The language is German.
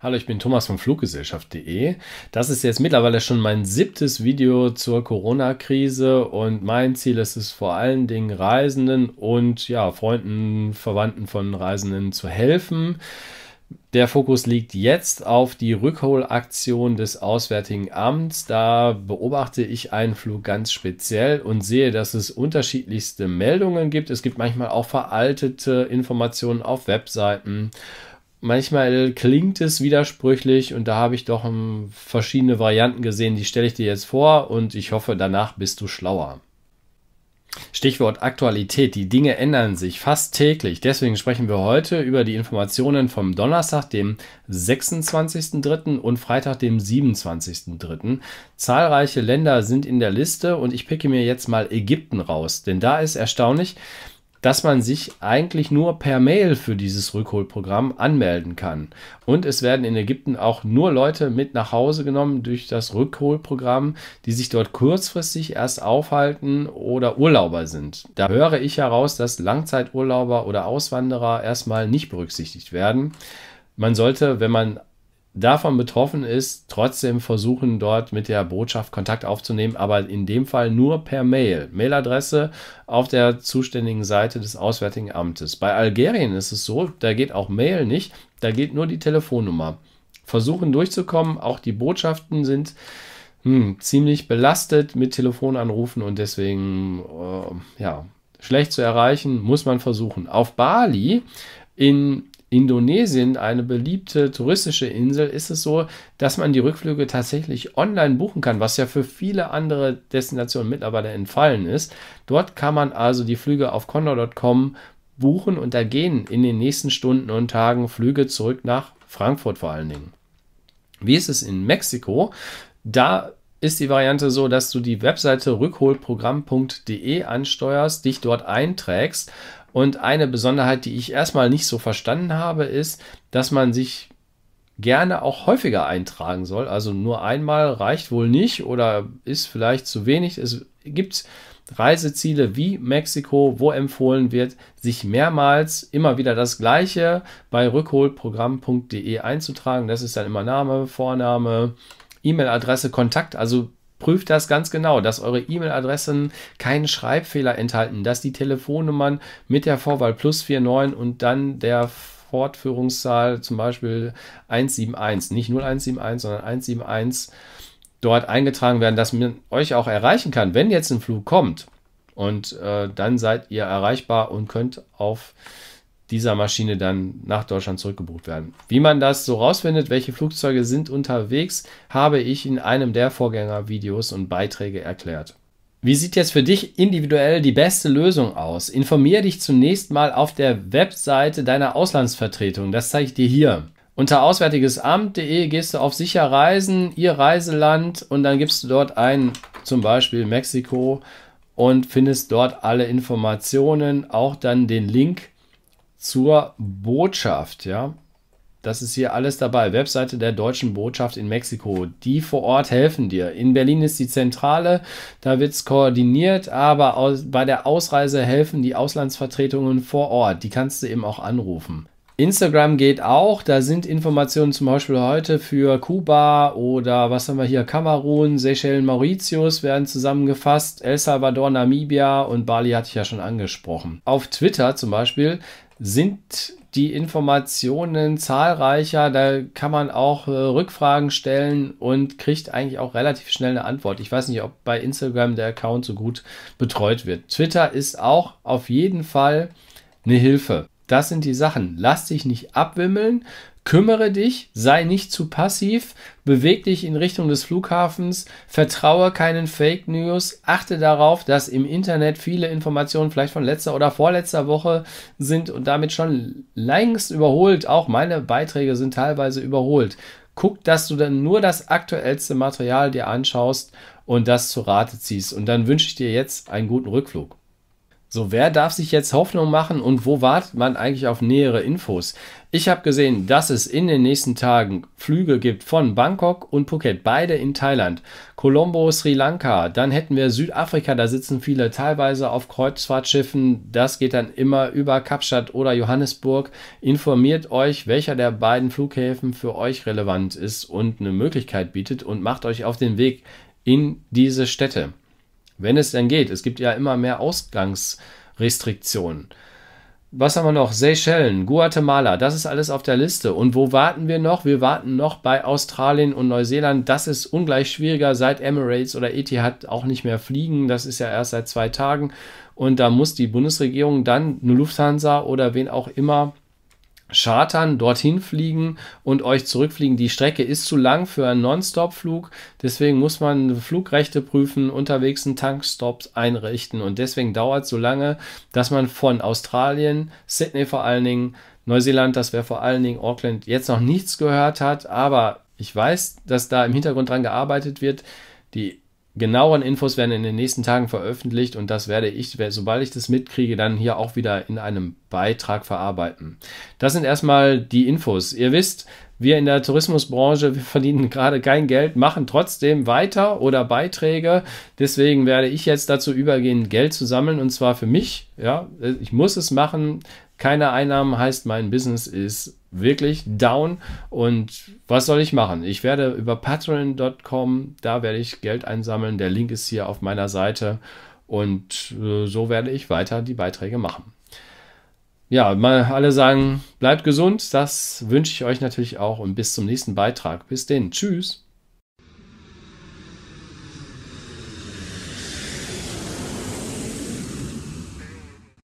Hallo, ich bin Thomas von Fluggesellschaft.de. Das ist jetzt mittlerweile schon mein siebtes Video zur Corona-Krise und mein Ziel ist es vor allen Dingen Reisenden und ja, Freunden, Verwandten von Reisenden zu helfen. Der Fokus liegt jetzt auf die Rückholaktion des Auswärtigen Amts. Da beobachte ich einen Flug ganz speziell und sehe, dass es unterschiedlichste Meldungen gibt. Es gibt manchmal auch veraltete Informationen auf Webseiten manchmal klingt es widersprüchlich und da habe ich doch hm, verschiedene Varianten gesehen, die stelle ich dir jetzt vor und ich hoffe, danach bist du schlauer. Stichwort Aktualität. Die Dinge ändern sich fast täglich. Deswegen sprechen wir heute über die Informationen vom Donnerstag, dem 26.03. und Freitag, dem 27.03. Zahlreiche Länder sind in der Liste und ich picke mir jetzt mal Ägypten raus, denn da ist erstaunlich, dass man sich eigentlich nur per Mail für dieses Rückholprogramm anmelden kann. Und es werden in Ägypten auch nur Leute mit nach Hause genommen durch das Rückholprogramm, die sich dort kurzfristig erst aufhalten oder Urlauber sind. Da höre ich heraus, dass Langzeiturlauber oder Auswanderer erstmal nicht berücksichtigt werden. Man sollte, wenn man davon betroffen ist, trotzdem versuchen, dort mit der Botschaft Kontakt aufzunehmen, aber in dem Fall nur per Mail. Mailadresse auf der zuständigen Seite des Auswärtigen Amtes. Bei Algerien ist es so, da geht auch Mail nicht, da geht nur die Telefonnummer. Versuchen durchzukommen, auch die Botschaften sind hm, ziemlich belastet mit Telefonanrufen und deswegen äh, ja, schlecht zu erreichen, muss man versuchen. Auf Bali in Indonesien, eine beliebte touristische Insel, ist es so, dass man die Rückflüge tatsächlich online buchen kann, was ja für viele andere Destinationen mittlerweile entfallen ist. Dort kann man also die Flüge auf condor.com buchen und da gehen in den nächsten Stunden und Tagen Flüge zurück nach Frankfurt vor allen Dingen. Wie ist es in Mexiko? Da ist die Variante so, dass du die Webseite rückholprogramm.de ansteuerst, dich dort einträgst und eine Besonderheit, die ich erstmal nicht so verstanden habe, ist, dass man sich gerne auch häufiger eintragen soll. Also nur einmal reicht wohl nicht oder ist vielleicht zu wenig. Es gibt Reiseziele wie Mexiko, wo empfohlen wird, sich mehrmals immer wieder das gleiche bei rückholprogramm.de einzutragen. Das ist dann immer Name, Vorname, E-Mail-Adresse, Kontakt. Also Prüft das ganz genau, dass eure E-Mail-Adressen keinen Schreibfehler enthalten, dass die Telefonnummern mit der Vorwahl plus 49 und dann der Fortführungszahl zum Beispiel 171, nicht 0171, sondern 171 dort eingetragen werden, dass man euch auch erreichen kann, wenn jetzt ein Flug kommt. Und äh, dann seid ihr erreichbar und könnt auf dieser Maschine dann nach Deutschland zurückgebucht werden. Wie man das so rausfindet, welche Flugzeuge sind unterwegs, habe ich in einem der Vorgängervideos und Beiträge erklärt. Wie sieht jetzt für dich individuell die beste Lösung aus? Informiere dich zunächst mal auf der Webseite deiner Auslandsvertretung. Das zeige ich dir hier. Unter auswärtigesamt.de gehst du auf sicher reisen, ihr Reiseland und dann gibst du dort ein, zum Beispiel Mexiko und findest dort alle Informationen, auch dann den Link zur Botschaft, ja. Das ist hier alles dabei. Webseite der deutschen Botschaft in Mexiko. Die vor Ort helfen dir. In Berlin ist die Zentrale, da wird es koordiniert, aber aus, bei der Ausreise helfen die Auslandsvertretungen vor Ort. Die kannst du eben auch anrufen. Instagram geht auch. Da sind Informationen zum Beispiel heute für Kuba oder was haben wir hier? Kamerun, Seychellen, Mauritius werden zusammengefasst. El Salvador, Namibia und Bali hatte ich ja schon angesprochen. Auf Twitter zum Beispiel sind die Informationen zahlreicher. Da kann man auch äh, Rückfragen stellen und kriegt eigentlich auch relativ schnell eine Antwort. Ich weiß nicht, ob bei Instagram der Account so gut betreut wird. Twitter ist auch auf jeden Fall eine Hilfe. Das sind die Sachen. Lass dich nicht abwimmeln, kümmere dich, sei nicht zu passiv, beweg dich in Richtung des Flughafens, vertraue keinen Fake News, achte darauf, dass im Internet viele Informationen vielleicht von letzter oder vorletzter Woche sind und damit schon längst überholt. Auch meine Beiträge sind teilweise überholt. Guck, dass du dann nur das aktuellste Material dir anschaust und das zu Rate ziehst. Und dann wünsche ich dir jetzt einen guten Rückflug. So, wer darf sich jetzt Hoffnung machen und wo wartet man eigentlich auf nähere Infos? Ich habe gesehen, dass es in den nächsten Tagen Flüge gibt von Bangkok und Phuket, beide in Thailand. Colombo, Sri Lanka, dann hätten wir Südafrika, da sitzen viele teilweise auf Kreuzfahrtschiffen. Das geht dann immer über Kapstadt oder Johannesburg. Informiert euch, welcher der beiden Flughäfen für euch relevant ist und eine Möglichkeit bietet und macht euch auf den Weg in diese Städte. Wenn es denn geht. Es gibt ja immer mehr Ausgangsrestriktionen. Was haben wir noch? Seychellen, Guatemala, das ist alles auf der Liste. Und wo warten wir noch? Wir warten noch bei Australien und Neuseeland. Das ist ungleich schwieriger, seit Emirates oder Etihad auch nicht mehr fliegen. Das ist ja erst seit zwei Tagen. Und da muss die Bundesregierung dann eine Lufthansa oder wen auch immer chartern, dorthin fliegen und euch zurückfliegen. Die Strecke ist zu lang für einen Non-Stop-Flug, deswegen muss man Flugrechte prüfen, unterwegs einen Tankstops einrichten und deswegen dauert es so lange, dass man von Australien, Sydney vor allen Dingen, Neuseeland, das wäre vor allen Dingen Auckland, jetzt noch nichts gehört hat, aber ich weiß, dass da im Hintergrund dran gearbeitet wird. Die genaueren Infos werden in den nächsten Tagen veröffentlicht und das werde ich, sobald ich das mitkriege, dann hier auch wieder in einem Beitrag verarbeiten. Das sind erstmal die Infos. Ihr wisst, wir in der Tourismusbranche, wir verdienen gerade kein Geld, machen trotzdem weiter oder Beiträge. Deswegen werde ich jetzt dazu übergehen, Geld zu sammeln und zwar für mich. Ja, ich muss es machen. Keine Einnahmen heißt, mein Business ist wirklich down. Und was soll ich machen? Ich werde über patreon.com, da werde ich Geld einsammeln. Der Link ist hier auf meiner Seite. Und äh, so werde ich weiter die Beiträge machen. Ja, mal alle sagen, bleibt gesund. Das wünsche ich euch natürlich auch. Und bis zum nächsten Beitrag. Bis denn. Tschüss.